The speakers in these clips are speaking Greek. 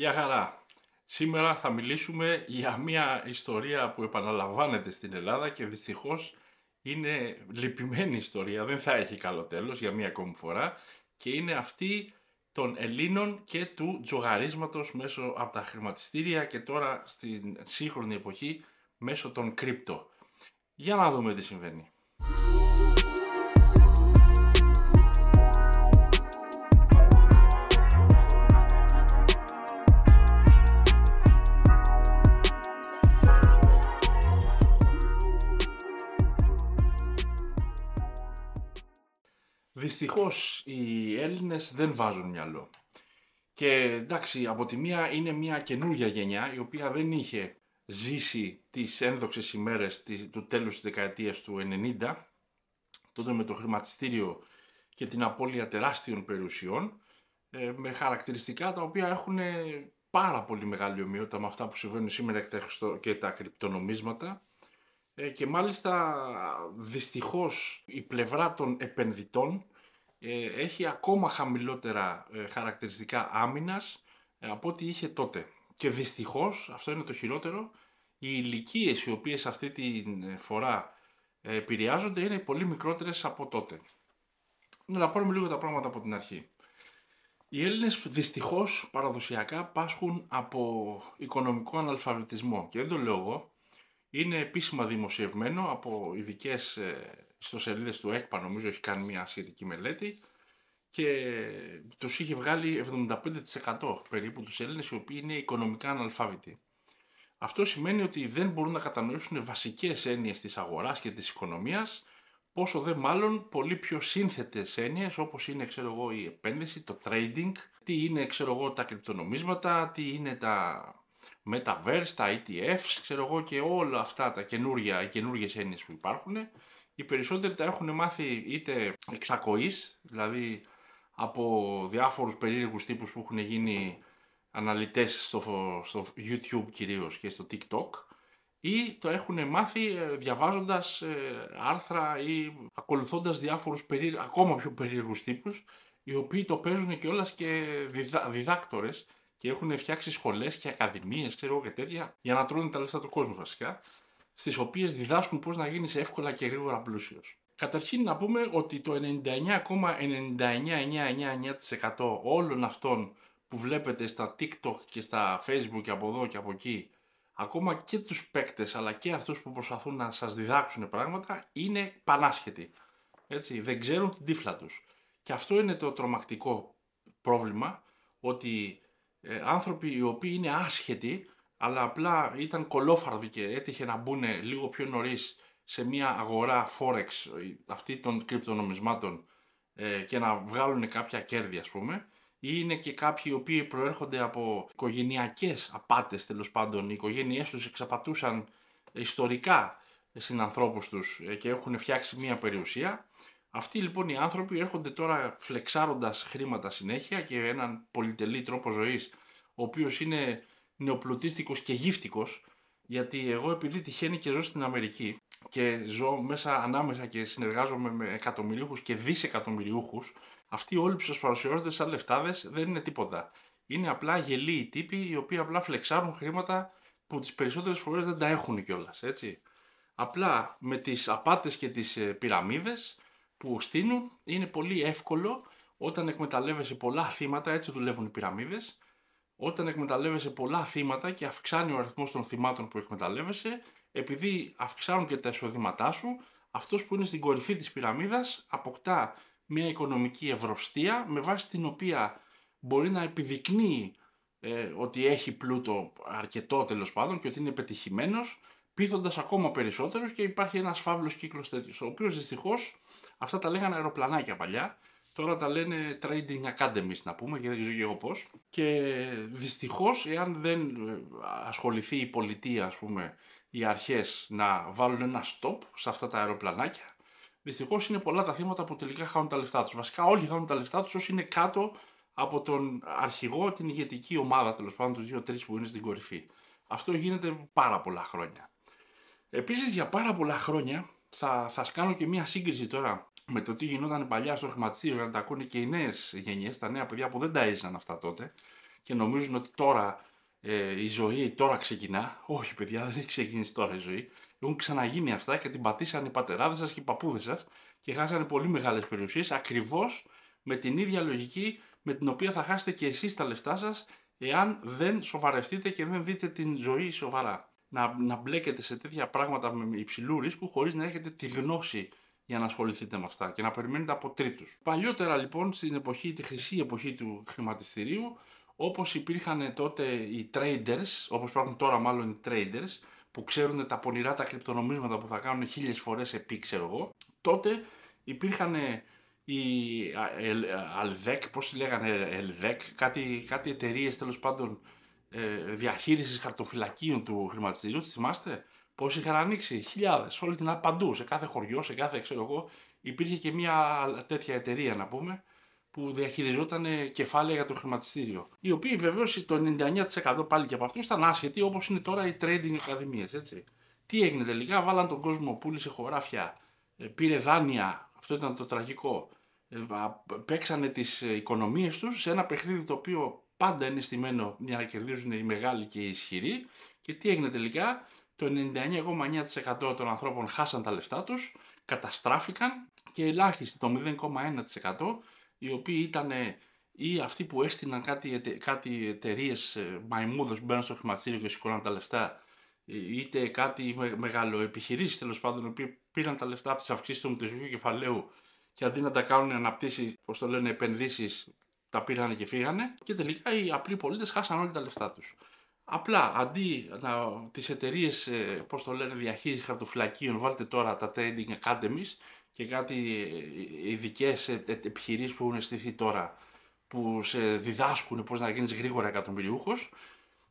Γεια χαρά! Σήμερα θα μιλήσουμε για μια ιστορία που επαναλαμβάνεται στην Ελλάδα και δυστυχώς είναι λυπημένη ιστορία, δεν θα έχει καλό τέλος για μια ακόμη φορά και είναι αυτή των Ελλήνων και του τζογαρίσματος μέσω από τα χρηματιστήρια και τώρα στην σύγχρονη εποχή μέσω των κρύπτο. Για να δούμε τι συμβαίνει. δυστυχώς οι Έλληνες δεν βάζουν μυαλό. Και εντάξει, από τη μία είναι μια καινούργια γενιά η οποία δεν είχε ζήσει τις ένδοξες ημέρες του τέλους της δεκαετίας του 90, τότε με το χρηματιστήριο και την απώλεια τεράστιων περιουσιών, ε, με χαρακτηριστικά τα οποία έχουν ε, πάρα πολύ μεγάλη ομοιότητα με αυτά που συμβαίνουν σήμερα και τα κρυπτονομίσματα ε, και μάλιστα δυστυχώς η πλευρά των επενδυτών ε, έχει ακόμα χαμηλότερα ε, χαρακτηριστικά άμυνας ε, από ό,τι είχε τότε. Και δυστυχώς, αυτό είναι το χειρότερο, οι ηλικίες οι οποίες αυτή τη φορά επηρεάζονται είναι πολύ μικρότερες από τότε. Να πάρουμε λίγο τα πράγματα από την αρχή. Οι Έλληνες δυστυχώς παραδοσιακά πάσχουν από οικονομικό αναλφαβητισμό και δεν το λέω εγώ. Είναι επίσημα δημοσιευμένο από ειδικές στο σελίδες του ΕΚΠΑ νομίζω έχει κάνει μια σχετική μελέτη και τους είχε βγάλει 75% περίπου τους Έλληνες οι οποίοι είναι οικονομικά αναλφάβητοι. Αυτό σημαίνει ότι δεν μπορούν να κατανοήσουν βασικές έννοιες της αγοράς και της οικονομίας, πόσο δε μάλλον πολύ πιο σύνθετες έννοιες όπως είναι ξέρω εγώ, η επένδυση, το trading, τι είναι ξέρω εγώ, τα κρυπτονομίσματα, τι είναι τα metaverse, τα ETFs, ξέρω εγώ και όλα αυτά τα καινούργια, οι καινούργιες έννοιες που υπάρχουν οι περισσότεροι τα έχουν μάθει είτε εξακοής, δηλαδή από διάφορους περίεργους τύπους που έχουν γίνει αναλυτές στο, στο YouTube κυρίως και στο TikTok ή το έχουν μάθει ε, διαβάζοντας ε, άρθρα ή ακολουθώντας διάφορους ακόμα πιο περίεργους τύπους οι οποίοι το παίζουν και όλας και διδα... διδάκτορες και έχουν φτιάξει σχολές και ακαδημίες ξέρω και τέτοια για να τρώνε τα λεφτά του κόσμου βασικά στις οποίες διδάσκουν πώς να γίνεις εύκολα και γρήγορα πλούσιος. Καταρχήν να πούμε ότι το 99,99999% όλων αυτών που βλέπετε στα TikTok και στα Facebook και από εδώ και από εκεί, ακόμα και τους παίκτες αλλά και αυτούς που προσπαθούν να σας διδάξουν πράγματα, είναι πανάσχετοι. Έτσι, δεν ξέρουν την τύφλα τους. Και αυτό είναι το τρομακτικό πρόβλημα, ότι ε, άνθρωποι οι οποίοι είναι άσχετοι αλλά απλά ήταν κολόφαρδοι και έτυχε να μπουν λίγο πιο νωρίς σε μια αγορά forex αυτή των κρυπτονομισμάτων ε, και να βγάλουν κάποια κέρδη ας πούμε ή είναι και κάποιοι οι οποίοι προέρχονται από οικογενειακές απάτες τέλος πάντων οι οικογένειές τους εξαπατούσαν ιστορικά συνανθρώπους τους ε, και έχουν φτιάξει μια περιουσία αυτοί λοιπόν οι άνθρωποι έρχονται τώρα φλεξάροντας χρήματα συνέχεια και έναν πολυτελή τρόπο ζωής ο οποίος είναι νεοπλουτίστικος και γύφτικος, γιατί εγώ επειδή τυχαίνει και ζω στην Αμερική και ζω μέσα ανάμεσα και συνεργάζομαι με εκατομμυριούχους και δισεκατομμυριούχους, αυτοί όλοι που σας παρουσιάζονται σαν λεφτάδες δεν είναι τίποτα. Είναι απλά γελοί τύποι οι οποίοι απλά φλεξάρουν χρήματα που τις περισσότερες φορές δεν τα έχουν κιόλας, έτσι. Απλά με τις απάτες και τις ε, πυραμίδες που στείνουν είναι πολύ εύκολο όταν εκμεταλλεύεσαι πολλά θύματα, έτσι δουλεύουν οι πυραμίδες όταν εκμεταλλεύεσαι πολλά θύματα και αυξάνει ο αριθμός των θυμάτων που εκμεταλλεύεσαι, επειδή αυξάνουν και τα εισοδήματά σου, αυτός που είναι στην κορυφή της πυραμίδας αποκτά μια οικονομική ευρωστία με βάση την οποία μπορεί να επιδεικνύει ε, ότι έχει πλούτο αρκετό τέλος πάντων και ότι είναι πετυχημένος, πείθοντας ακόμα περισσότερους και υπάρχει ένας φαύλος κύκλος τέτοιος. Ο οποίος δυστυχώς αυτά τα λέγανε αεροπλανάκια παλιά Τώρα τα λένε trading academies να πούμε, γιατί δεν ξέρω και εγώ πώς. Και δυστυχώς, εάν δεν ε, ασχοληθεί η πολιτεία, ας πούμε, οι αρχές να βάλουν ένα stop σε αυτά τα αεροπλανάκια, Δυστυχώς, είναι πολλά τα θύματα που τελικά χάνουν τα λεφτά τους. Βασικά όλοι χάνουν τα λεφτά τους όσοι είναι κάτω από τον αρχηγό, την ηγετική ομάδα, τέλος πάντων τους 2-3 που είναι στην κορυφή. Αυτό γίνεται πάρα πολλά χρόνια. Επίσης, για πάρα πολλά χρόνια, θα, θα κάνω και μία σύγκριση τώρα με το τι γινόταν παλιά στο χρηματιστήριο, να τα ακούνε και οι νέες γενιές, τα νέα παιδιά που δεν τα έζησαν αυτά τότε και νομίζουν ότι τώρα ε, η ζωή τώρα ξεκινά. Όχι, παιδιά, δεν έχει ξεκινήσει τώρα η ζωή. Έχουν ξαναγίνει αυτά και την πατήσαν οι πατεράδες σας και οι παππούδες σας και χάσανε πολύ μεγάλες περιουσίες ακριβώς με την ίδια λογική με την οποία θα χάσετε και εσείς τα λεφτά σας εάν δεν σοβαρευτείτε και δεν δείτε την ζωή σοβαρά. Να, να μπλέκετε σε τέτοια πράγματα με υψηλού ρίσκου χωρίς να έχετε τη γνώση για να ασχοληθείτε με αυτά και να περιμένετε από τρίτους. Παλιότερα λοιπόν, στην εποχή, τη χρυσή εποχή του χρηματιστηρίου, όπως υπήρχαν τότε οι traders, όπως υπάρχουν τώρα μάλλον οι traders, που ξέρουν τα πονηρά τα κρυπτονομίσματα που θα κάνουν χίλιες φορές επί, ξέρω εγώ, τότε υπήρχαν οι Αλδεκ, πώς τη λέγανε, Ελδεκ, κάτι, κάτι εταιρείες τέλος πάντων ε, διαχείρισης χαρτοφυλακίων του χρηματιστηρίου, θυμάστε Πόσοι είχαν ανοίξει, χιλιάδες, όλη την παντού, σε κάθε χωριό, σε κάθε ξέρω εγώ. Υπήρχε και μια τέτοια εταιρεία, να πούμε, που διαχειριζόταν ε, κεφάλαια για το χρηματιστήριο. Οι οποίοι βεβαίως το 99% πάλι και από αυτούς ήταν άσχετοι, όπως είναι τώρα οι trading ακαδημίες, έτσι. Τι έγινε τελικά, βάλαν τον κόσμο, πούλησε χωράφια, ε, πήρε δάνεια, αυτό ήταν το τραγικό. Ε, παίξανε τις οικονομίες τους σε ένα παιχνίδι το οποίο πάντα είναι στημένο για να κερδίζουν οι μεγάλοι και οι ισχυροί. Και τι έγινε τελικά, το 99,9% των ανθρώπων χάσαν τα λεφτά τους, καταστράφηκαν και ελάχιστοι το 0,1% οι οποίοι ήταν ή αυτοί που έστειναν κάτι, εται, κάτι εταιρείες μαϊμούδες που μπαίνουν στο χρηματιστήριο και σηκώναν τα λεφτά, ε, είτε κάτι με, μεγάλο επιχειρήσει τέλος πάντων, οι οποίοι πήραν τα λεφτά από τις αυξήσεις του μητρικού κεφαλαίου και αντί να τα κάνουν αναπτύσσεις, όπω το λένε, επενδύσεις, τα πήραν και φύγανε. Και τελικά οι απλοί πολίτες χάσαν όλα τα λεφτά τους. Απλά αντί να, τις εταιρείες, ε, πώς το λένε, διαχείρισης χαρτοφυλακίων, βάλτε τώρα τα trading academies και κάτι ε, ειδικές ε, επιχειρήσεις που έχουν στηθεί τώρα που σε διδάσκουν πώς να γίνεις γρήγορα εκατομμυριούχος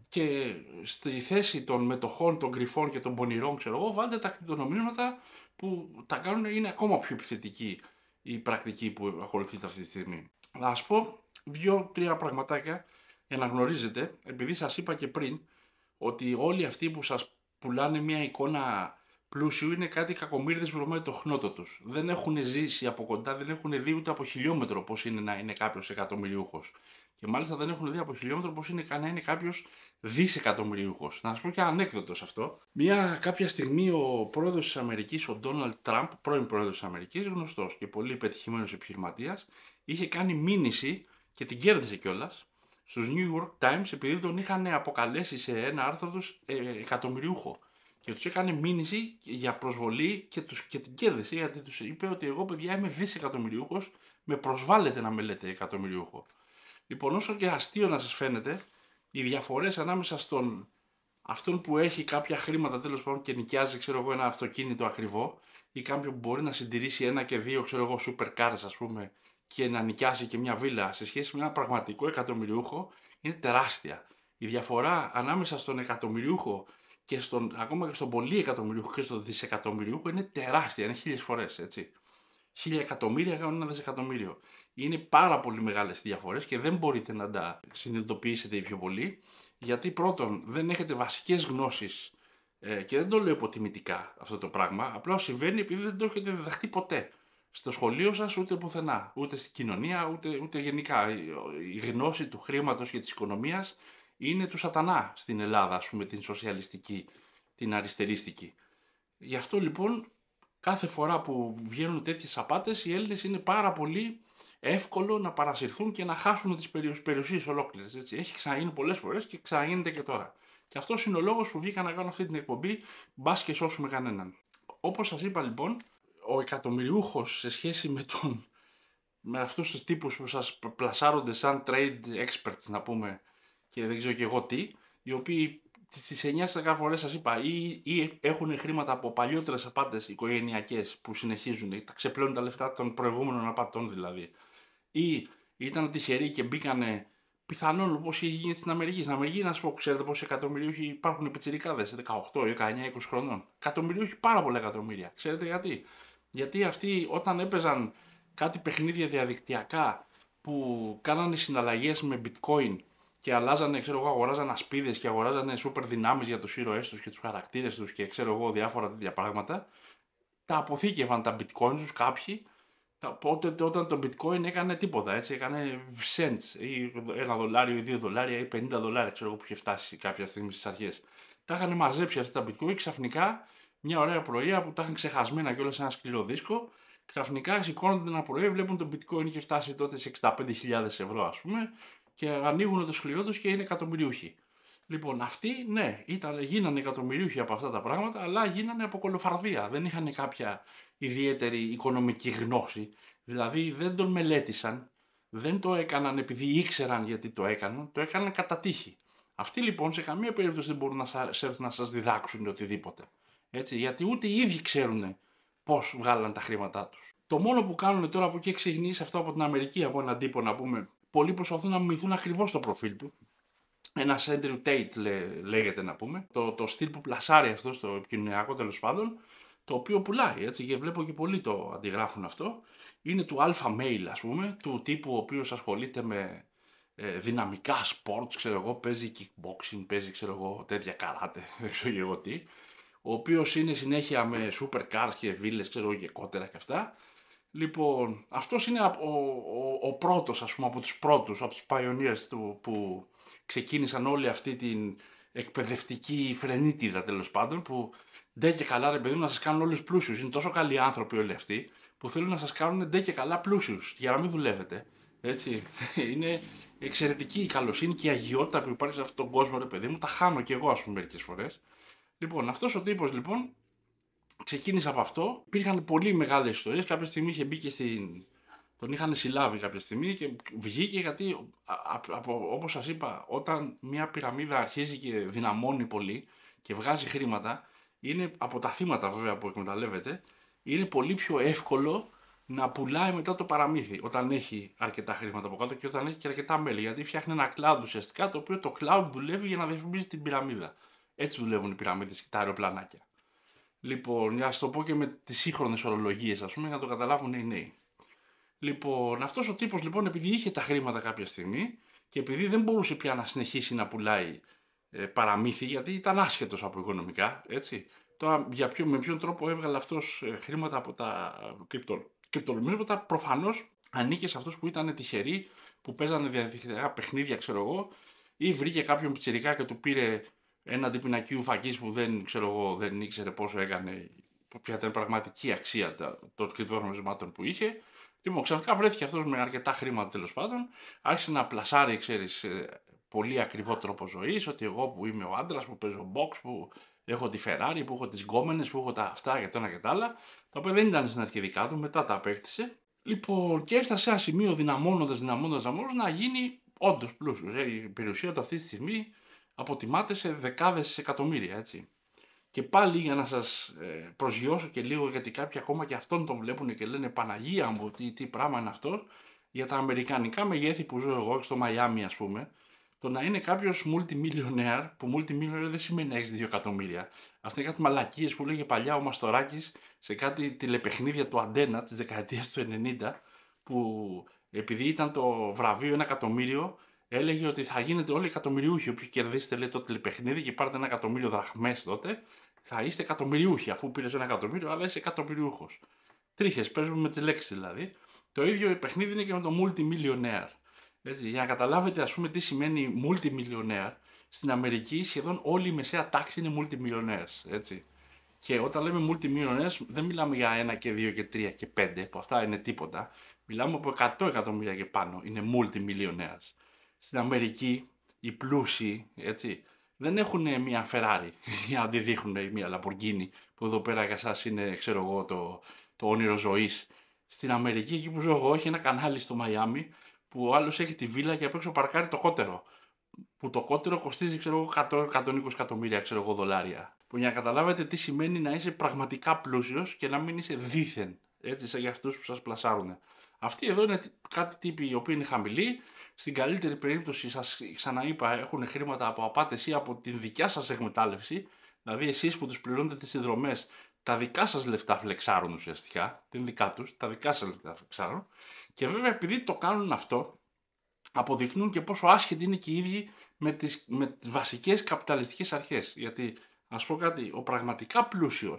και στη θέση των μετοχών, των κρυφών και των πονηρών, ξέρω εγώ, βάλτε τα κρυπτονομίσματα που τα κάνουν, είναι ακόμα πιο επιθετική η πρακτική που ακολουθείται αυτή τη στιγμή. Να πω δύο-τρία πραγματάκια για να γνωρίζετε, επειδή σας είπα και πριν, ότι όλοι αυτοί που σας πουλάνε μια εικόνα πλούσιου είναι κάτι κακομύριδες βλωμένοι το χνότο τους. Δεν έχουν ζήσει από κοντά, δεν έχουν δει ούτε από χιλιόμετρο πώς είναι να είναι κάποιος εκατομμυριούχος. Και μάλιστα δεν έχουν δει από χιλιόμετρο πώς είναι να είναι κάποιος δισεκατομμυριούχος. Να σας πω και ανέκδοτο αυτό. Μια κάποια στιγμή ο πρόεδρος της Αμερικής, ο Ντόναλτ Τραμπ, πρώην πρόεδρος της Αμερικής, γνωστός και πολύ πετυχημένος επιχειρηματίας, είχε κάνει μήνυση και την κέρδισε κιόλας στους New York Times επειδή τον είχαν αποκαλέσει σε ένα άρθρο τους ε, εκατομμυριούχο και τους έκανε μήνυση για προσβολή και, τους, και την κέρδισε γιατί τους είπε ότι εγώ παιδιά είμαι δισεκατομμυριούχος με προσβάλλετε να με λέτε εκατομμυριούχο. Λοιπόν όσο και αστείο να σας φαίνεται οι διαφορές ανάμεσα στον αυτόν που έχει κάποια χρήματα τέλος πάντων και νοικιάζει ξέρω εγώ ένα αυτοκίνητο ακριβό ή κάποιον που μπορεί να συντηρήσει ένα και δύο ξέρω εγώ super cars ας πούμε και να νοικιάσει και μια βίλα σε σχέση με ένα πραγματικό εκατομμυριούχο είναι τεράστια. Η διαφορά ανάμεσα στον εκατομμυριούχο και στον, ακόμα και στον πολύ εκατομμυριούχο και στον δισεκατομμυριούχο είναι τεράστια, είναι χίλιες φορές. Χίλια εκατομμύρια κάνουν ένα δισεκατομμύριο. Είναι πάρα πολύ μεγάλες οι διαφορές και δεν μπορείτε να τα συνειδητοποιήσετε οι πιο πολύ, γιατί πρώτον δεν έχετε βασικές γνώσεις ε, και δεν το λέω υποτιμητικά αυτό το πράγμα, απλά συμβαίνει επειδή δεν το έχετε διδαχθεί ποτέ στο σχολείο σας ούτε πουθενά, ούτε στην κοινωνία, ούτε, ούτε γενικά. Η γνώση του χρήματος και της οικονομίας είναι του σατανά στην Ελλάδα, ας πούμε, την σοσιαλιστική, την αριστερίστικη. Γι' αυτό λοιπόν κάθε φορά που βγαίνουν τέτοιες απάτες οι Έλληνες είναι πάρα πολύ εύκολο να παρασυρθούν και να χάσουν τις περιουσίες ολόκληρες. Έτσι. Έχει ξαναγίνει πολλές φορές και ξαναγίνεται και τώρα. Και αυτός είναι ο λόγος που βγήκα να κάνω αυτή την εκπομπή, μπας και σώσουμε κανέναν. Όπως σας είπα λοιπόν, ο εκατομμυριούχος σε σχέση με τον με αυτούς τους τύπους που σας πλασάρονται σαν trade experts να πούμε και δεν ξέρω και εγώ τι οι οποίοι στις 9 στα 10 σας είπα ή, ή έχουν χρήματα από παλιότερες απάτες οικογενειακές που συνεχίζουν τα ξεπλώνουν τα λεφτά των προηγούμενων απατών δηλαδή ή ήταν τυχεροί και μπήκανε πιθανόν όπως έχει γίνει στην Αμερική. Στην Αμερική, να σου πω, ξέρετε πόσοι εκατομμυρίουχοι υπάρχουν πιτσιρικάδε 18, 19, 20 χρονών. Εκατομμυρίουχοι, πάρα πολλά εκατομμύρια. Ξέρετε γιατί. Γιατί αυτοί όταν έπαιζαν κάτι παιχνίδια διαδικτυακά που κάνανε συναλλαγές με bitcoin και αλλάζανε, ξέρω εγώ, αγοράζανε ασπίδες και αγοράζανε super δυνάμεις για τους ήρωές τους και τους χαρακτήρες τους και ξέρω εγώ διάφορα τέτοια πράγματα, τα αποθήκευαν τα bitcoin τους κάποιοι, Οπότε όταν το bitcoin έκανε τίποτα, έτσι, έκανε cents ή ένα δολάριο ή δύο δολάρια ή 50 δολάρια, ξέρω εγώ που είχε φτάσει κάποια στιγμή στις αρχές. Τα είχαν μαζέψει αυτά τα bitcoin ξαφνικά μια ωραία πρωία που τα είχαν ξεχασμένα κιόλας σε ένα σκληρό δίσκο. Ξαφνικά σηκώνονται ένα πρωί, βλέπουν το bitcoin είχε φτάσει τότε σε 65.000 ευρώ, ας πούμε, και ανοίγουν το σκληρό τους και είναι εκατομμυριούχοι. Λοιπόν, αυτοί, ναι, ήταν, γίνανε εκατομμυρίουχοι από αυτά τα πράγματα, αλλά γίνανε από κολοφαρδία. Δεν είχαν κάποια ιδιαίτερη οικονομική γνώση. Δηλαδή, δεν τον μελέτησαν, δεν το έκαναν επειδή ήξεραν γιατί το έκαναν, το έκαναν κατά τύχη. Αυτοί λοιπόν σε καμία περίπτωση δεν μπορούν να, σα διδάξουν οτιδήποτε. Έτσι, γιατί ούτε οι ίδιοι ξέρουν πώ βγάλαν τα χρήματά τους. Το μόνο που κάνουν τώρα από εκεί ξεκινήσει αυτό από την Αμερική, από έναν τύπο να πούμε, πολλοί προσπαθούν να μυθούν ακριβώς το προφίλ του. Ένα Andrew Tate λέγεται να πούμε, το, το στυλ που πλασάρει αυτό στο επικοινωνιακό τέλος πάντων, το οποίο πουλάει έτσι και βλέπω και πολλοί το αντιγράφουν αυτό. Είναι του Alpha mail ας πούμε, του τύπου ο οποίος ασχολείται με ε, δυναμικά σπορτ, ξέρω εγώ, παίζει kickboxing, παίζει ξέρω εγώ τέτοια καράτε, δεν ξέρω εγώ τι ο οποίος είναι συνέχεια με super cars και βίλες, ξέρω και κότερα και αυτά. Λοιπόν, αυτός είναι ο, ο, ο πρώτος, ας πούμε, από τους πρώτους, από τους pioneers που ξεκίνησαν όλη αυτή την εκπαιδευτική φρενίτιδα τέλος πάντων, που ντε και καλά ρε παιδί μου να σας κάνουν όλους πλούσιους. Είναι τόσο καλοί άνθρωποι όλοι αυτοί, που θέλουν να σας κάνουν ντε και καλά πλούσιους. για να μην δουλεύετε. Έτσι, είναι εξαιρετική η καλοσύνη και η αγιότητα που υπάρχει σε αυτόν τον κόσμο, ρε παιδί μου, τα χάνω κι εγώ, ας πούμε, μερικές φορές. Λοιπόν, αυτός ο τύπος λοιπόν ξεκίνησε από αυτό. Υπήρχαν πολύ μεγάλες ιστορίες. Κάποια στιγμή είχε μπει και στην. Τον είχαν συλλάβει κάποια στιγμή και βγήκε γιατί, όπως σας είπα, όταν μια πυραμίδα αρχίζει και δυναμώνει πολύ και βγάζει χρήματα, είναι από τα θύματα βέβαια που εκμεταλλεύεται, είναι πολύ πιο εύκολο να πουλάει μετά το παραμύθι όταν έχει αρκετά χρήματα από κάτω και όταν έχει και αρκετά μέλη. Γιατί φτιάχνει ένα κλάδο ουσιαστικά το οποίο το cloud δουλεύει για να διαφημίζει την πυραμίδα. Έτσι δουλεύουν οι πυραμίδες και τα αεροπλανάκια. Λοιπόν, για να το πω και με τις σύγχρονες ορολογίες, ας πούμε, για να το καταλάβουν οι νέοι. Λοιπόν, αυτός ο τύπος, λοιπόν, επειδή είχε τα χρήματα κάποια στιγμή και επειδή δεν μπορούσε πια να συνεχίσει να πουλάει ε, παραμύθι, γιατί ήταν άσχετος από οικονομικά, έτσι. Τώρα, για ποιο, με ποιον τρόπο έβγαλε αυτός ε, χρήματα από τα ε, κρυπτονομίσματα, προφανώς ανήκε σε αυτούς που ήταν τυχεροί, που παίζανε διαδικτυακά παιχνίδια, ξέρω εγώ, ή βρήκε κάποιον πτυρικά και του πήρε έναντι πινακίου φακής που δεν, ξέρω εγώ, δεν ήξερε πόσο έκανε, ποια ήταν η πραγματική αξία των κρυπτών νομισμάτων που είχε. Λοιπόν, ξαφνικά βρέθηκε αυτός με αρκετά χρήματα τέλος πάντων, άρχισε να πλασάρει, ξέρεις πολύ ακριβό τρόπο ζωής, ότι εγώ που είμαι ο άντρας, που παίζω box, που έχω τη Ferrari, που έχω τις γκόμενες, που έχω τα αυτά και το ένα και τα άλλα, τα οποία δεν ήταν στην αρχή του, μετά τα απέκτησε. Λοιπόν, και έφτασε σε ένα σημείο δυναμώνοντας, δυναμώνοντας, δυναμώνοντας να γίνει όντως πλούσιος. Ε, η περιουσία του αυτή τη στιγμή αποτιμάται σε δεκάδες εκατομμύρια, έτσι. Και πάλι για να σας ε, προσγειώσω και λίγο, γιατί κάποιοι ακόμα και αυτόν τον βλέπουν και λένε «Παναγία μου, τι, τι πράγμα είναι αυτό», για τα αμερικανικά μεγέθη που ζω εγώ στο Μαϊάμι ας πούμε, το να είναι κάποιος multimillionaire, που multimillionaire δεν σημαίνει να έχεις δύο εκατομμύρια. Αυτό είναι κάτι μαλακίες που λέγε παλιά ο Μαστοράκης σε κάτι τηλεπαιχνίδια του Αντένα της δεκαετίας του 90, που επειδή ήταν το βραβείο ένα εκατομμύριο, έλεγε ότι θα γίνετε όλοι εκατομμυριούχοι. Όποιοι κερδίσετε λέει το τηλεπαιχνίδι και πάρετε ένα εκατομμύριο δραχμές τότε, θα είστε εκατομμυριούχοι. Αφού πήρες ένα εκατομμύριο, αλλά είσαι εκατομμυριούχος. Τρίχες, παίζουμε με τις λέξεις δηλαδή. Το ίδιο παιχνίδι είναι και με το multimillionaire. Έτσι, για να καταλάβετε ας πούμε τι σημαίνει multimillionaire, στην Αμερική σχεδόν όλη η μεσαία τάξη είναι multimillionaires. Έτσι. Και όταν λέμε multimillionaires δεν μιλάμε για ένα και δύο και τρία και πέντε, που αυτά είναι τίποτα. Μιλάμε από 100 εκατομμύρια και πάνω, είναι multimillionaires στην Αμερική οι πλούσιοι, έτσι, δεν έχουν ε, μία Ferrari για να τη δείχνουν ε, μία Lamborghini που εδώ πέρα για σας είναι, ξέρω εγώ, το, το όνειρο ζωής. Στην Αμερική, εκεί που ζω εγώ, έχει ένα κανάλι στο Μαϊάμι που ο άλλος έχει τη βίλα και απ' έξω παρκάρει το κότερο. Που το κότερο κοστίζει, ξέρω εγώ, 120 εκατομμύρια, ξέρω εγώ, δολάρια. Που για να καταλάβετε τι σημαίνει να είσαι πραγματικά πλούσιος και να μην είσαι δίθεν. Έτσι, σαν για που σας πλασάρουν. Αυτοί εδώ είναι κάτι τύποι οι οποίοι είναι χαμηλοί, στην καλύτερη περίπτωση, σας ξαναείπα, έχουν χρήματα από απάτες ή από την δικιά σας εκμετάλλευση, δηλαδή εσείς που τους πληρώνετε τις συνδρομές τα δικά σας λεφτά φλεξάρουν ουσιαστικά, την δικά τους, τα δικά σας λεφτά φλεξάρουν. Και βέβαια επειδή το κάνουν αυτό, αποδεικνύουν και πόσο άσχετοι είναι και οι ίδιοι με τις με τις βασικές καπιταλιστικές αρχές. Γιατί, ας πω κάτι, ο πραγματικά πλούσιος.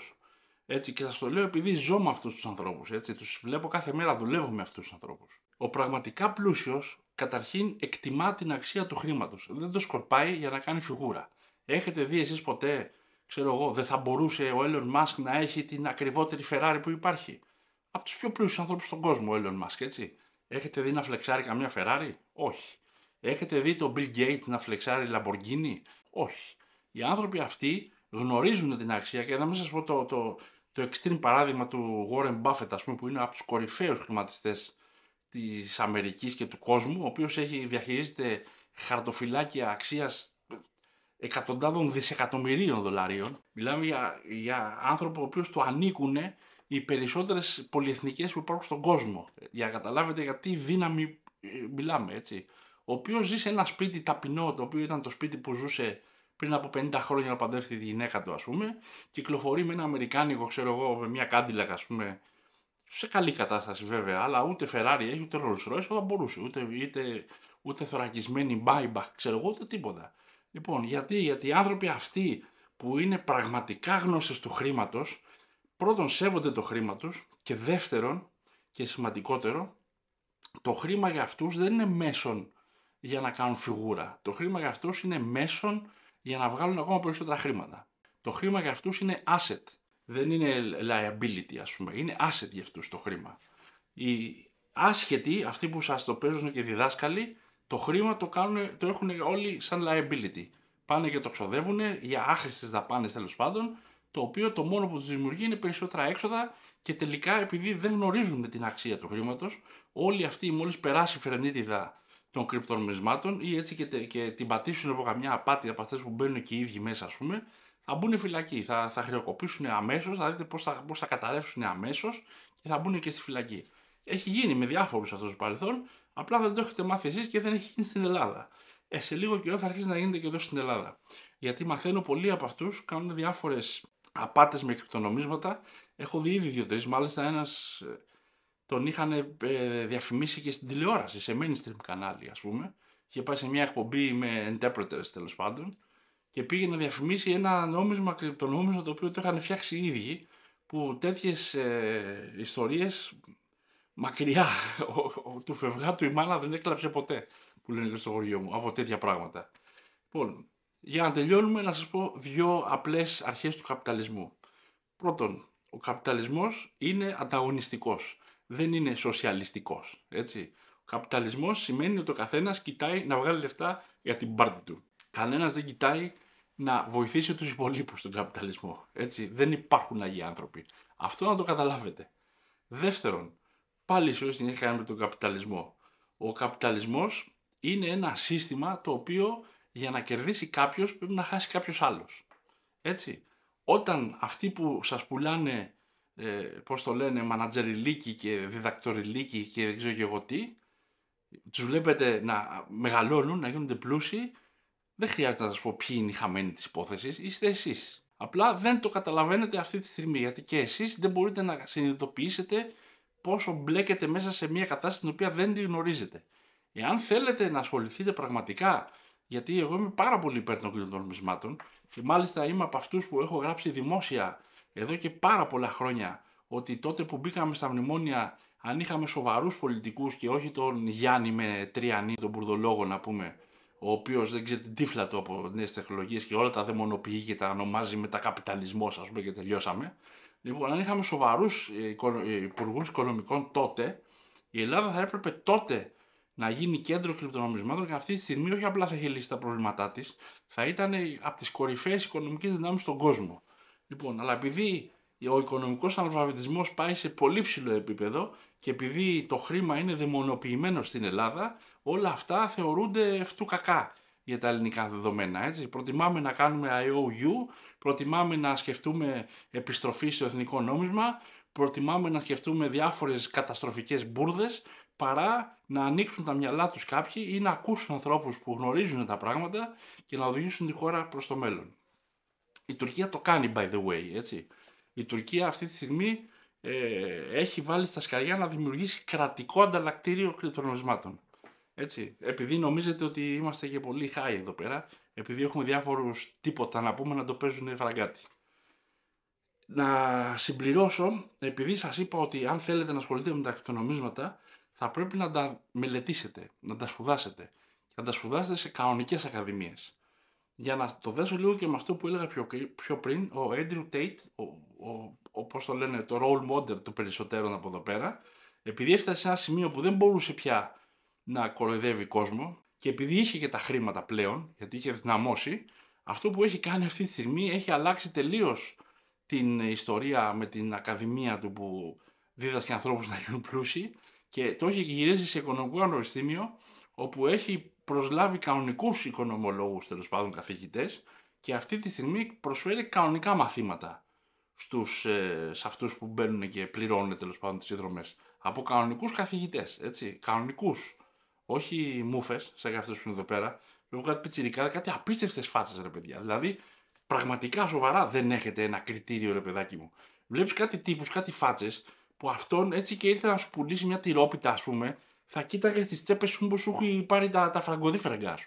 έτσι, και σας το λέω επειδή ζω με αυτούς τους ανθρώπους. Τους βλέπω κάθε μέρα, δουλεύω με αυτούς τους ανθρώπους. Ο πραγματικά πλούσιος καταρχήν εκτιμά την αξία του χρήματος. Δεν το σκορπάει για να κάνει φιγούρα. Έχετε δει εσείς ποτέ, ξέρω εγώ, δεν θα μπορούσε ο Elon Μάσκ να έχει την ακριβότερη Ferrari που υπάρχει. Από τους πιο πλούσιους ανθρώπους στον κόσμο, ο Elon Μάσκ, έτσι. Έχετε δει να φλεξάρει καμία Ferrari, όχι. Έχετε δει τον Bill Gates να φλεξάρει Lamborghini, όχι. Οι άνθρωποι αυτοί γνωρίζουν την αξία και να μην σας πω το, το, extreme παράδειγμα του Warren Buffett, ας πούμε, που είναι από τους κορυφαίους χρηματιστές της Αμερικής και του κόσμου, ο οποίος διαχειρίζεται χαρτοφυλάκια αξίας εκατοντάδων δισεκατομμυρίων δολαρίων. Μιλάμε για, για άνθρωπο ο οποίος του ανήκουν οι περισσότερες πολυεθνικές που υπάρχουν στον κόσμο. Για να καταλάβετε για τι δύναμη ε, μιλάμε, έτσι. Ο οποίος ζει σε ένα σπίτι ταπεινό, το οποίο ήταν το σπίτι που ζούσε πριν από 50 χρόνια να παντρεύει τη γυναίκα του, ας πούμε, κυκλοφορεί με ένα Αμερικάνικο, ξέρω εγώ, με μια κάντιλα ας πούμε, σε καλή κατάσταση βέβαια, αλλά ούτε Ferrari έχει ούτε Rolls Royce όταν μπορούσε, ούτε, ούτε, ούτε θωρακισμένη Maybach, ξέρω εγώ, ούτε τίποτα. Λοιπόν, γιατί, γιατί οι άνθρωποι αυτοί που είναι πραγματικά γνώστες του χρήματος, πρώτον σέβονται το χρήμα τους και δεύτερον και σημαντικότερο, το χρήμα για αυτούς δεν είναι μέσον για να κάνουν φιγούρα. Το χρήμα για αυτούς είναι μέσον για να βγάλουν ακόμα περισσότερα χρήματα. Το χρήμα για αυτούς είναι asset, δεν είναι liability ας πούμε, είναι asset για αυτούς το χρήμα. Οι άσχετοι, αυτοί που σας το παίζουν και διδάσκαλοι, το χρήμα το, κάνουν, το έχουν όλοι σαν liability. Πάνε και το ξοδεύουν για άχρηστες δαπάνες τέλος πάντων, το οποίο το μόνο που τους δημιουργεί είναι περισσότερα έξοδα και τελικά επειδή δεν γνωρίζουν την αξία του χρήματος, όλοι αυτοί μόλις περάσει η φρενίτιδα των κρυπτονομισμάτων ή έτσι και, και την πατήσουν από καμιά απάτη από αυτές που μπαίνουν και οι ίδιοι μέσα ας πούμε, θα μπουν φυλακή. Θα, θα χρεοκοπήσουν αμέσως, θα δείτε πώς θα, πώς θα καταρρεύσουν αμέσως και θα μπουν και στη φυλακή. Έχει γίνει με διάφορους αυτό το παρελθόν, απλά δεν το έχετε μάθει εσείς και δεν έχει γίνει στην Ελλάδα. Ε, σε λίγο καιρό θα αρχίσει να γίνεται και εδώ στην Ελλάδα. Γιατί μαθαίνω πολλοί από αυτούς κάνουν διάφορες απάτες με κρυπτονομίσματα. Έχω δει ήδη δύο-τρει. Μάλιστα, ένας ε, τον είχαν ε, διαφημίσει και στην τηλεόραση, σε mainstream κανάλι, ας πούμε. Είχε πάει σε μια εκπομπή με interpreters τέλος πάντων και πήγε να διαφημίσει ένα νόμισμα, κρυπτονόμισμα το οποίο το είχαν φτιάξει οι ίδιοι που τέτοιες ε, ιστορίες μακριά ο, ο, του φευγά του η μάνα δεν έκλαψε ποτέ που λένε και στο χωριό μου από τέτοια πράγματα. Λοιπόν, για να τελειώνουμε να σας πω δύο απλές αρχές του καπιταλισμού. Πρώτον, ο καπιταλισμός είναι ανταγωνιστικός, δεν είναι σοσιαλιστικός, έτσι. Ο καπιταλισμός σημαίνει ότι ο καθένας κοιτάει να βγάλει λεφτά για την πάρτη του. Κανένας δεν κοιτάει να βοηθήσει τους υπολείπους στον καπιταλισμό. Έτσι, δεν υπάρχουν αγίοι άνθρωποι. Αυτό να το καταλάβετε. Δεύτερον, πάλι σε ό,τι έχει κάνει με τον καπιταλισμό. Ο καπιταλισμός είναι ένα σύστημα το οποίο για να κερδίσει κάποιος, πρέπει να χάσει κάποιος άλλος. Έτσι, όταν αυτοί που σας πουλάνε, ε, πώς το λένε, μανατζεριλίκοι και διδακτοριλίκοι και δεν ξέρω και εγώ τι, τους βλέπετε να μεγαλώνουν, να γίνονται πλούσιοι δεν χρειάζεται να σας πω ποιοι είναι οι χαμένοι της υπόθεσης, είστε εσείς. Απλά δεν το καταλαβαίνετε αυτή τη στιγμή γιατί και εσείς δεν μπορείτε να συνειδητοποιήσετε πόσο μπλέκετε μέσα σε μια κατάσταση την οποία δεν τη γνωρίζετε. Εάν θέλετε να ασχοληθείτε πραγματικά, γιατί εγώ είμαι πάρα πολύ υπέρ των νομισμάτων και μάλιστα είμαι από αυτούς που έχω γράψει δημόσια εδώ και πάρα πολλά χρόνια ότι τότε που μπήκαμε στα μνημόνια, αν είχαμε σοβαρούς πολιτικούς και όχι τον Γιάννη με τριανή, τον Μπουρδολόγο να πούμε, ο οποίος δεν ξέρει την τύφλα του από νέες τεχνολογίες και όλα τα δαιμονοποιεί και τα ονομάζει μετακαπιταλισμό, ας πούμε, και τελειώσαμε. Λοιπόν, αν είχαμε σοβαρούς ε, ε, υπουργούς οικονομικών τότε, η Ελλάδα θα έπρεπε τότε να γίνει κέντρο κρυπτονομισμάτων και αυτή τη στιγμή όχι απλά θα είχε λύσει τα προβλήματά της, θα ήταν ε, από τις κορυφαίες οικονομικές δυνάμεις στον κόσμο. Λοιπόν, αλλά επειδή ο οικονομικός αλφαβητισμός πάει σε πολύ ψηλό επίπεδο, και επειδή το χρήμα είναι δαιμονοποιημένο στην Ελλάδα, όλα αυτά θεωρούνται κακά για τα ελληνικά δεδομένα. Έτσι. Προτιμάμε να κάνουμε IOU, προτιμάμε να σκεφτούμε επιστροφή στο εθνικό νόμισμα, προτιμάμε να σκεφτούμε διάφορες καταστροφικές μπουρδες παρά να ανοίξουν τα μυαλά τους κάποιοι ή να ακούσουν ανθρώπους που γνωρίζουν τα πράγματα και να οδηγήσουν τη χώρα προς το μέλλον. Η Τουρκία το κάνει by the way, έτσι. Η Τουρκία αυτή τη στιγμή ε, έχει βάλει στα σκαριά να δημιουργήσει κρατικό ανταλλακτήριο κρυπτονομισμάτων. Έτσι, επειδή νομίζετε ότι είμαστε και πολύ high εδώ πέρα, επειδή έχουμε διάφορους τίποτα να πούμε να το παίζουν φραγκάτι. Να συμπληρώσω, επειδή σας είπα ότι αν θέλετε να ασχοληθείτε με τα κρυπτονομίσματα, θα πρέπει να τα μελετήσετε, να τα σπουδάσετε. Και να τα σπουδάσετε σε κανονικές ακαδημίες. Για να το δέσω λίγο και με αυτό που έλεγα πιο, πριν, ο Andrew Tate, ο, ο Όπω το λένε, το role model των περισσότερων από εδώ πέρα, επειδή έφτασε σε ένα σημείο που δεν μπορούσε πια να κοροϊδεύει κόσμο και επειδή είχε και τα χρήματα πλέον, γιατί είχε δυναμώσει, αυτό που έχει κάνει αυτή τη στιγμή έχει αλλάξει τελείως την ιστορία με την ακαδημία του που δίδασκε ανθρώπους να γίνουν πλούσιοι και το έχει γυρίσει σε οικονομικό πανεπιστήμιο όπου έχει προσλάβει κανονικούς οικονομολόγους τέλος πάντων καθηγητές και αυτή τη στιγμή προσφέρει κανονικά μαθήματα στους, ε, σε αυτούς που μπαίνουν και πληρώνουν τέλος πάντων τις συνδρομές. Από κανονικούς καθηγητές, έτσι, κανονικούς, όχι μούφες, σε αυτούς που είναι εδώ πέρα, λόγω κάτι πιτσιρικά, κάτι απίστευτες φάτσες ρε παιδιά. Δηλαδή, πραγματικά σοβαρά δεν έχετε ένα κριτήριο ρε παιδάκι μου. Βλέπεις κάτι τύπους, κάτι φάτσες, που αυτόν έτσι και ήρθε να σου πουλήσει μια τυρόπιτα ας πούμε, θα κοίταγες τις τσέπες σου που σου έχει πάρει τα, τα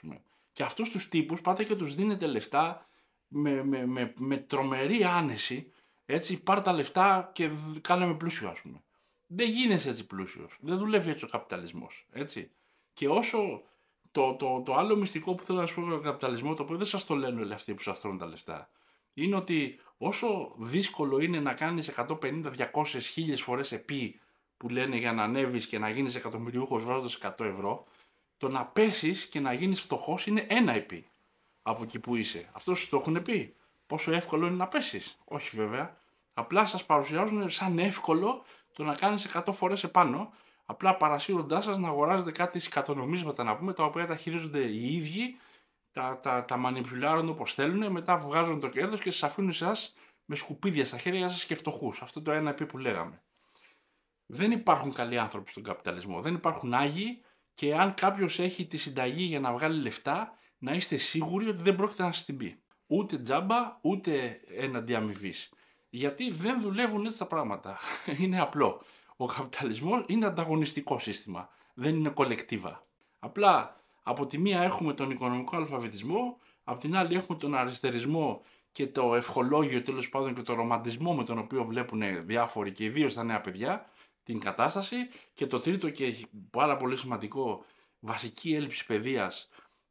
πούμε. Και αυτούς τους τύπους πάτε και τους δίνετε λεφτά με, με, με τρομερή άνεση έτσι, πάρ τα λεφτά και κάνε με πλούσιο, ας πούμε. Δεν γίνεσαι έτσι πλούσιος. Δεν δουλεύει έτσι ο καπιταλισμός. Έτσι. Και όσο το, το, το άλλο μυστικό που θέλω να σου πω για τον καπιταλισμό, το οποίο δεν σας το λένε όλοι αυτοί που σας τρώνε τα λεφτά, είναι ότι όσο δύσκολο είναι να κάνεις 150, 200, χίλιες φορές επί που λένε για να ανέβεις και να γίνεις εκατομμυριούχος βάζοντας 100 ευρώ, το να πέσεις και να γίνεις φτωχός είναι ένα επί από εκεί που είσαι. Αυτό σου το έχουν πει πόσο εύκολο είναι να πέσεις. Όχι βέβαια. Απλά σας παρουσιάζουν σαν εύκολο το να κάνεις 100 φορές επάνω, απλά παρασύροντάς σας να αγοράζετε κάτι σκατονομίσματα να πούμε, τα οποία τα χειρίζονται οι ίδιοι, τα, τα, τα μανιπιουλάρουν όπως θέλουν, μετά βγάζουν το κέρδος και σας αφήνουν εσάς με σκουπίδια στα χέρια σας και φτωχούς. Αυτό το ένα επί που λέγαμε. Δεν υπάρχουν καλοί άνθρωποι στον καπιταλισμό. Δεν υπάρχουν άγιοι και αν κάποιος έχει τη συνταγή για να βγάλει λεφτά, να είστε σίγουροι ότι δεν πρόκειται να σας την πει ούτε τζάμπα, ούτε έναντι αμοιβή. Γιατί δεν δουλεύουν έτσι τα πράγματα. Είναι απλό. Ο καπιταλισμός είναι ανταγωνιστικό σύστημα. Δεν είναι κολεκτίβα. Απλά από τη μία έχουμε τον οικονομικό αλφαβητισμό, από την άλλη έχουμε τον αριστερισμό και το ευχολόγιο τέλος πάντων και το ρομαντισμό με τον οποίο βλέπουν διάφοροι και ιδίως τα νέα παιδιά την κατάσταση. Και το τρίτο και πάρα πολύ σημαντικό, βασική έλλειψη παιδείας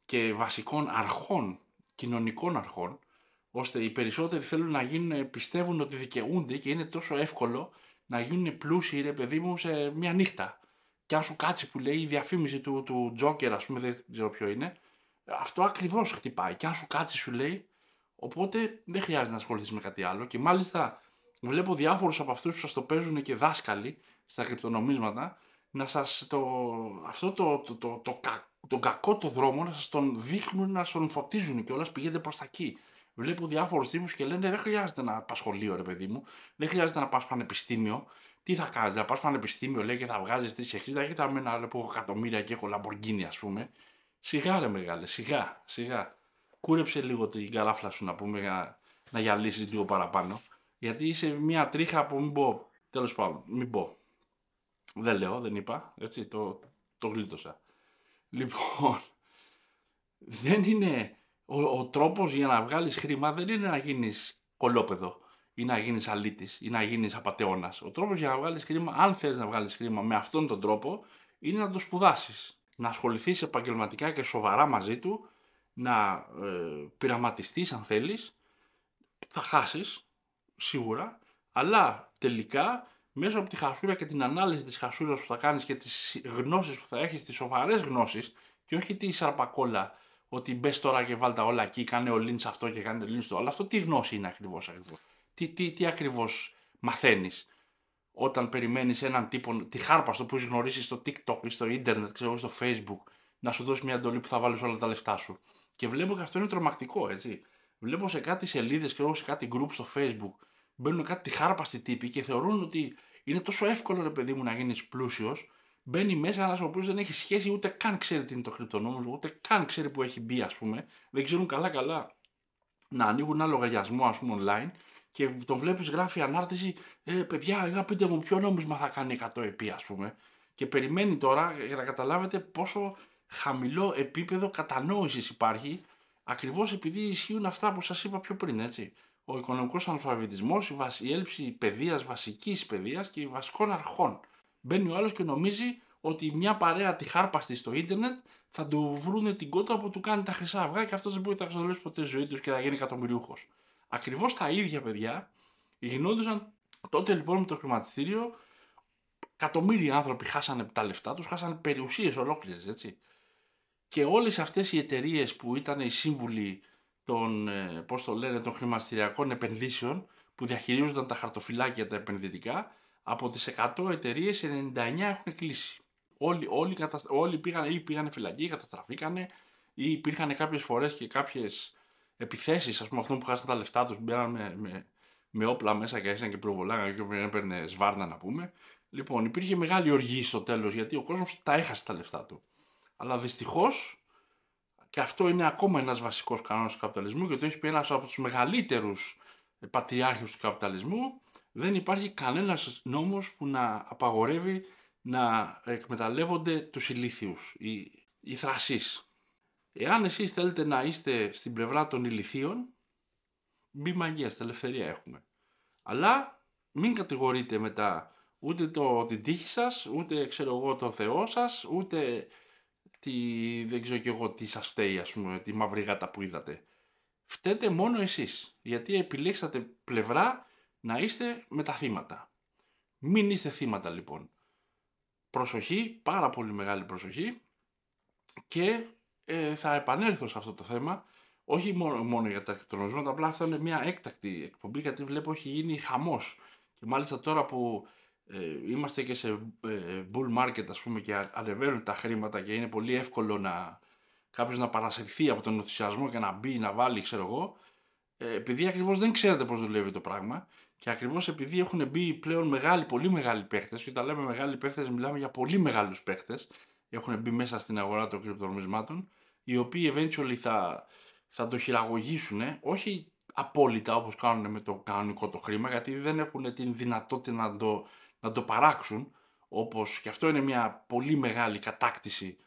και βασικών αρχών κοινωνικών αρχών, ώστε οι περισσότεροι θέλουν να γίνουν, πιστεύουν ότι δικαιούνται και είναι τόσο εύκολο να γίνουν πλούσιοι, ρε παιδί μου, σε μια νύχτα. Και αν σου κάτσει που λέει η διαφήμιση του, του Τζόκερ, ας πούμε, δεν ξέρω ποιο είναι, αυτό ακριβώς χτυπάει. Και αν σου κάτσει, σου λέει. Οπότε δεν χρειάζεται να ασχοληθείς με κάτι άλλο. Και μάλιστα βλέπω διάφορους από αυτούς που σας το παίζουν και δάσκαλοι στα κρυπτονομίσματα να σας το, αυτό το, το, το, τον κακό το δρόμο να σας τον δείχνουν, να τον φωτίζουν και όλα πηγαίνετε προς τα εκεί. Βλέπω διάφορους τύπους και λένε δεν χρειάζεται να πας σχολείο, ρε παιδί μου, δεν χρειάζεται να πας πανεπιστήμιο. Τι θα κάνεις, να πας πανεπιστήμιο, λέει και θα βγάζεις 360, και με ένα που έχω εκατομμύρια και έχω λαμπορκίνη, ας πούμε. Σιγά ρε μεγάλε, σιγά, σιγά. Κούρεψε λίγο την καλάφλα σου να πούμε για να γυαλίσεις λίγο παραπάνω. Γιατί είσαι μια τρίχα που μην πω. Τέλος πάντων, μην πω. Δεν λέω, δεν είπα. Έτσι, το, το γλίτωσα. Λοιπόν, δεν είναι... Ο, ο τρόπος για να βγάλεις χρήμα δεν είναι να γίνεις κολόπεδο ή να γίνεις αλήτης ή να γίνεις απατεώνας. Ο τρόπος για να βγάλεις χρήμα, αν θες να βγάλεις χρήμα με αυτόν τον τρόπο, είναι να το σπουδάσεις. Να ασχοληθείς επαγγελματικά και σοβαρά μαζί του, να ε, πειραματιστείς αν θέλεις, θα χάσεις σίγουρα, αλλά τελικά Μέσω από τη χασούρα και την ανάλυση της χασούρας που θα κάνεις και τις γνώσεις που θα έχεις, τις σοβαρές γνώσεις και όχι τη σαρπακόλα ότι μπες τώρα και βάλ τα όλα εκεί, κάνε ο αυτό και κάνε ο Λίν το άλλο. Αυτό τι γνώση είναι ακριβώς ακριβώς. Τι, τι, τι ακριβώς μαθαίνεις όταν περιμένεις έναν τύπο, τη χάρπα στο που έχεις γνωρίσει στο TikTok ή στο ίντερνετ, ξέρω στο Facebook, να σου δώσει μια εντολή που θα βάλεις όλα τα λεφτά σου. Και βλέπω και αυτό είναι τρομακτικό, έτσι. Βλέπω σε κάτι σελίδες και σε κάτι group στο Facebook μπαίνουν κάτι τη χάρπα στη τύπη και θεωρούν ότι είναι τόσο εύκολο ρε παιδί μου να γίνεις πλούσιος. Μπαίνει μέσα ένας ο οποίος δεν έχει σχέση ούτε καν ξέρει τι είναι το κρυπτονόμισμα, ούτε καν ξέρει που έχει μπει, ας πούμε. Δεν ξέρουν καλά-καλά να ανοίγουν ένα λογαριασμό, ας πούμε, online και τον βλέπεις γράφει ανάρτηση. Ε, παιδιά, για πείτε μου, ποιο νόμισμα θα κάνει 100 επί, ας πούμε. Και περιμένει τώρα για να καταλάβετε πόσο χαμηλό επίπεδο κατανόησης υπάρχει, ακριβώς επειδή ισχύουν αυτά που σας είπα πιο πριν, έτσι ο οικονομικός αλφαβητισμός η, βασ... η έλλειψη παιδείας, βασικής παιδείας και βασικών αρχών. Μπαίνει ο άλλος και νομίζει ότι μια παρέα τη χάρπαστη στο ίντερνετ θα του βρούνε την κότα που του κάνει τα χρυσά αυγά και αυτός δεν μπορεί να ξοδέψει ποτέ τη ζωή τους και θα γίνει εκατομμυριούχος. Ακριβώς τα ίδια παιδιά γινόντουσαν τότε λοιπόν με το χρηματιστήριο. Εκατομμύρια άνθρωποι χάσανε τα λεφτά τους, χάσανε περιουσίες ολόκληρες, έτσι. Και όλες αυτές οι εταιρείες που ήταν οι σύμβουλοι των, ε, πώς το λένε, των χρηματιστηριακών επενδύσεων που διαχειρίζονταν τα χαρτοφυλάκια τα επενδυτικά, από τις 100 εταιρείε 99 έχουν κλείσει. Όλοι, όλοι, όλοι πήγαν, ή πήγαν φυλακή, καταστραφήκανε, ή υπήρχαν κάποιες φορές και κάποιες επιθέσεις, ας πούμε, αυτών που χάσαν τα λεφτά τους μπαίνανε με, με, με όπλα μέσα και έσαν και προβολάγαν και έπαιρνε σβάρνα να πούμε. Λοιπόν, υπήρχε μεγάλη οργή στο τέλος, γιατί ο κόσμος τα έχασε τα λεφτά του. Αλλά δυστυχώς και αυτό είναι ακόμα ένας βασικός κανόνας του καπιταλισμού και το έχει πει ένας από τους μεγαλύτερους ε, πατριάρχες του καπιταλισμού. Δεν υπάρχει κανένας νόμος που να απαγορεύει να εκμεταλλεύονται τους ηλίθιους, οι, οι θρασείς. Εάν εσείς θέλετε να είστε στην πλευρά των ηλιθίων, μπει μαγεία, στα ελευθερία έχουμε. Αλλά μην κατηγορείτε μετά ούτε το, την τύχη σας, ούτε ξέρω εγώ τον Θεό σας, ούτε τη, δεν ξέρω κι εγώ τι σας φταίει ας πούμε, τη μαύρη γάτα που είδατε. Φταίτε μόνο εσείς, γιατί επιλέξατε πλευρά να είστε με τα θύματα. Μην είστε θύματα λοιπόν. Προσοχή, πάρα πολύ μεγάλη προσοχή και ε, θα επανέλθω σε αυτό το θέμα, όχι μόνο, μόνο για τα εκτονοσμένα, απλά αυτό είναι μια έκτακτη εκπομπή γιατί βλέπω έχει γίνει χαμός. Και μάλιστα τώρα που ε, είμαστε και σε ε, bull market ας πούμε και ανεβαίνουν τα χρήματα και είναι πολύ εύκολο να κάποιος να παρασυρθεί από τον ενθουσιασμό και να μπει, να βάλει ξέρω εγώ ε, επειδή ακριβώς δεν ξέρετε πώς δουλεύει το πράγμα και ακριβώς επειδή έχουν μπει πλέον μεγάλοι, πολύ μεγάλοι παίχτες, όταν λέμε μεγάλοι παίχτες μιλάμε για πολύ μεγάλους παίχτες, έχουν μπει μέσα στην αγορά των κρυπτονομισμάτων, οι οποίοι eventually θα, θα το χειραγωγήσουν, όχι απόλυτα όπως κάνουν με το κανονικό το χρήμα, γιατί δεν έχουν την δυνατότητα να το να το παράξουν, όπως και αυτό είναι μια πολύ μεγάλη κατάκτηση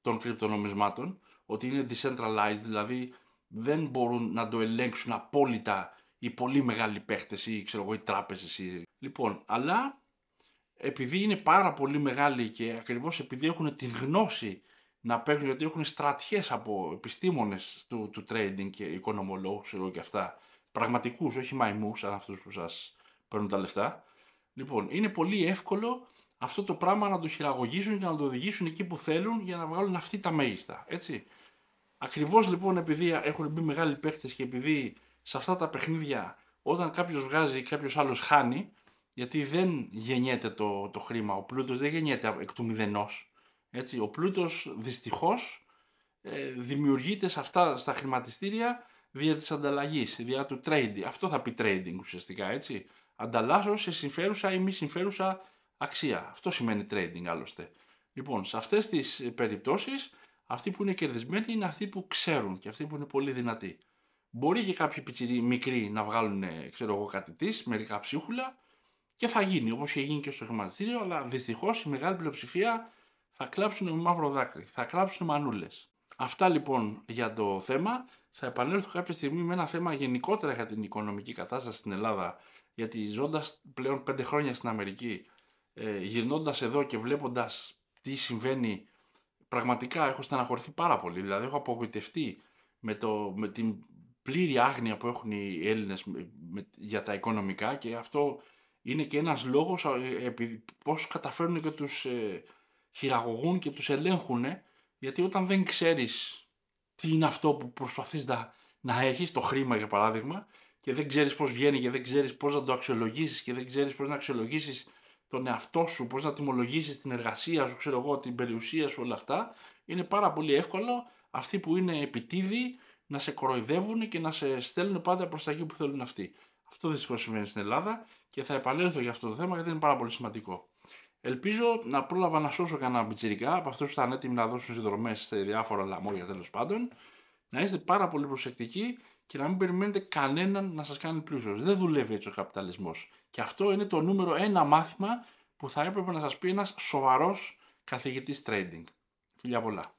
των κρυπτονομισμάτων, ότι είναι decentralized, δηλαδή δεν μπορούν να το ελέγξουν απόλυτα οι πολύ μεγάλοι παίχτες ή ξέρω οι τράπεζες. Ή... Λοιπόν, αλλά επειδή είναι πάρα πολύ μεγάλοι και ακριβώς επειδή έχουν τη γνώση να παίξουν, γιατί έχουν στρατιές από επιστήμονες του, του trading και οικονομολόγους και αυτά, πραγματικούς, όχι μαϊμούς, σαν αυτούς που σας παίρνουν τα λεφτά, Λοιπόν, είναι πολύ εύκολο αυτό το πράγμα να το χειραγωγήσουν και να το οδηγήσουν εκεί που θέλουν για να βγάλουν αυτή τα μέγιστα. Έτσι. Ακριβώς λοιπόν επειδή έχουν μπει μεγάλοι παίχτε και επειδή σε αυτά τα παιχνίδια όταν κάποιος βγάζει κάποιος άλλος χάνει, γιατί δεν γεννιέται το, το χρήμα. Ο πλούτος δεν γεννιέται εκ του μηδενός. Έτσι. Ο πλούτος δυστυχώς ε, δημιουργείται αυτά στα χρηματιστήρια δια της ανταλλαγής, δια του trading. Αυτό θα πει trading ουσιαστικά, έτσι ανταλλάσσω σε συμφέρουσα ή μη συμφέρουσα αξία. Αυτό σημαίνει trading άλλωστε. Λοιπόν, σε αυτές τις ε, περιπτώσεις, αυτοί που είναι κερδισμένοι είναι αυτοί που ξέρουν και αυτοί που είναι πολύ δυνατοί. Μπορεί και κάποιοι πιτσιροί μικροί να βγάλουν, ε, ξέρω εγώ, κάτι της, μερικά ψίχουλα και θα γίνει, όπως είχε γίνει και στο χρηματιστήριο, αλλά δυστυχώς η μεγάλη πλειοψηφία θα κλάψουν με μαύρο δάκρυ, θα κλάψουν μανούλες. Αυτά λοιπόν για το θέμα. Θα επανέλθω κάποια στιγμή με ένα θέμα γενικότερα για την οικονομική κατάσταση στην Ελλάδα γιατί ζώντας πλέον πέντε χρόνια στην Αμερική, ε, γυρνώντας εδώ και βλέποντας τι συμβαίνει, πραγματικά έχω στεναχωρηθεί πάρα πολύ. Δηλαδή, έχω απογοητευτεί με, το, με την πλήρη άγνοια που έχουν οι Έλληνες για τα οικονομικά και αυτό είναι και ένας λόγος ε, πω πώς καταφέρνουν και τους ε, χειραγωγούν και τους ελέγχουν ε, γιατί όταν δεν ξέρεις τι είναι αυτό που προσπαθείς να, να έχεις, το χρήμα για παράδειγμα, και δεν ξέρεις πώς βγαίνει και δεν ξέρεις πώς να το αξιολογήσεις και δεν ξέρεις πώς να αξιολογήσεις τον εαυτό σου, πώς να τιμολογήσεις την εργασία σου, ξέρω εγώ, την περιουσία σου, όλα αυτά, είναι πάρα πολύ εύκολο αυτοί που είναι επιτίδοι να σε κοροϊδεύουν και να σε στέλνουν πάντα προς τα εκεί που θέλουν αυτοί. Αυτό δυστυχώς συμβαίνει στην Ελλάδα και θα επανέλθω για αυτό το θέμα γιατί είναι πάρα πολύ σημαντικό. Ελπίζω να πρόλαβα να σώσω κανένα μπιτσιρικά από αυτούς που ήταν έτοιμοι να δώσουν συνδρομέ σε διάφορα λαμόρια τέλος πάντων. Να είστε πάρα πολύ προσεκτικοί και να μην περιμένετε κανέναν να σας κάνει πλούσιος. Δεν δουλεύει έτσι ο καπιταλισμός. Και αυτό είναι το νούμερο ένα μάθημα που θα έπρεπε να σας πει ένας σοβαρός καθηγητής trading. Φιλιά πολλά.